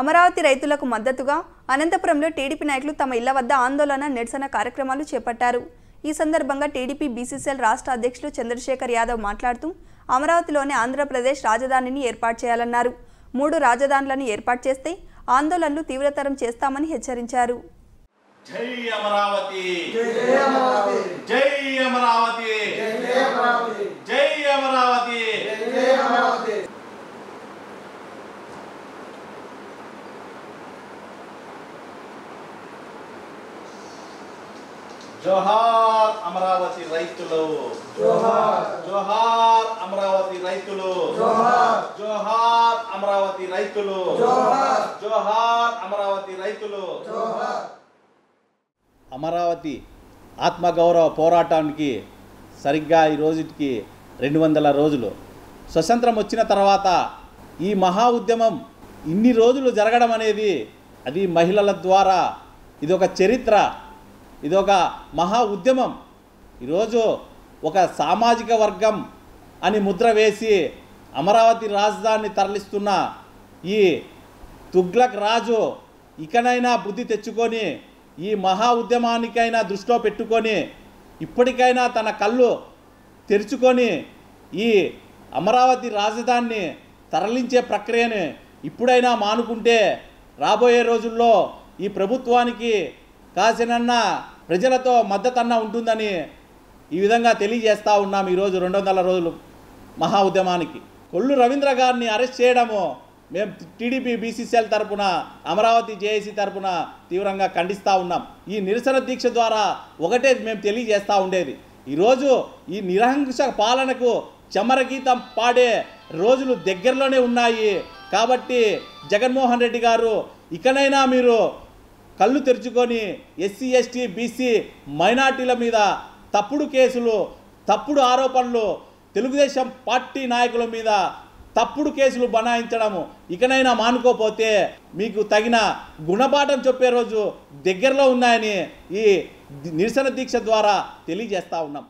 అమరావతి రైతులకు మద్దతుగా అనంతపురంలో టీడీపీ నాయకులు తమ ఇళ్ల వద్ద ఆందోళన నిరసన కార్యక్రమాలు చేపట్టారు ఈ సందర్భంగా టీడీపీ బీసీసీఎల్ రాష్ట్ర అధ్యక్షులు చంద్రశేఖర్ యాదవ్ మాట్లాడుతూ అమరావతిలోనే ఆంధ్రప్రదేశ్ రాజధానిని ఏర్పాటు చేయాలన్నారు మూడు రాజధానులను ఏర్పాటు చేస్తే ఆందోళనలు తీవ్రతరం చేస్తామని హెచ్చరించారు జై అమరావతి జై అమరావతి జై అమరావతి జోహార్ అమరావతి రైతులు జోహార్ అమరావతి రైతులు జోహార్ అమరావతి రైతులు జోహార్ అమరావతి రైతులు అమరావతి ఆత్మగౌరవ పోరాటానికి సరిగ్గా ఈ రోజుకి రెండు వందల రోజులు స్వతంత్రం వచ్చిన తర్వాత ఈ మహా ఉద్యమం ఇన్ని రోజులు జరగడం అనేది అది మహిళల ద్వారా ఇది ఒక చరిత్ర ఇదొక మహా ఉద్యమం ఈరోజు ఒక సామాజిక వర్గం అని ముద్ర వేసి అమరావతి రాజధానిని తరలిస్తున్న ఈ తుగ్లక్ రాజు ఇకనైనా బుద్ధి తెచ్చుకొని ఈ మహా ఉద్యమానికైనా దృష్టిలో పెట్టుకొని ఇప్పటికైనా తన కళ్ళు తెరుచుకొని ఈ అమరావతి రాజధానిని తరలించే ప్రక్రియని ఇప్పుడైనా మానుకుంటే రాబోయే రోజుల్లో ఈ ప్రభుత్వానికి కాసినన్న ప్రజలతో మద్దతన్న ఉంటుందని ఈ విధంగా తెలియజేస్తూ ఉన్నాం ఈరోజు రెండు వందల రోజులు మహా ఉద్యమానికి కొల్లు రవీంద్ర గారిని అరెస్ట్ చేయడము మేము టీడీపీ బీసీసీఎల్ తరపున అమరావతి జేఏసీ తరపున తీవ్రంగా ఖండిస్తూ ఉన్నాం ఈ నిరసన దీక్ష ద్వారా ఒకటే మేము తెలియజేస్తూ ఉండేది ఈరోజు ఈ నిరహంకుశ పాలనకు చమరగీతం పాడే రోజులు దగ్గరలోనే ఉన్నాయి కాబట్టి జగన్మోహన్ రెడ్డి గారు ఇకనైనా మీరు కళ్ళు తెరుచుకొని ఎస్సీ ఎస్టీ బీసీ మైనార్టీల మీద తప్పుడు కేసులు తప్పుడు ఆరోపణలు తెలుగుదేశం పార్టీ నాయకుల మీద తప్పుడు కేసులు బనాయించడము ఇకనైనా మానుకోపోతే మీకు తగిన గుణపాఠం చెప్పే రోజు దగ్గరలో ఉన్నాయని ఈ నిరసన దీక్ష ద్వారా తెలియజేస్తూ ఉన్నాం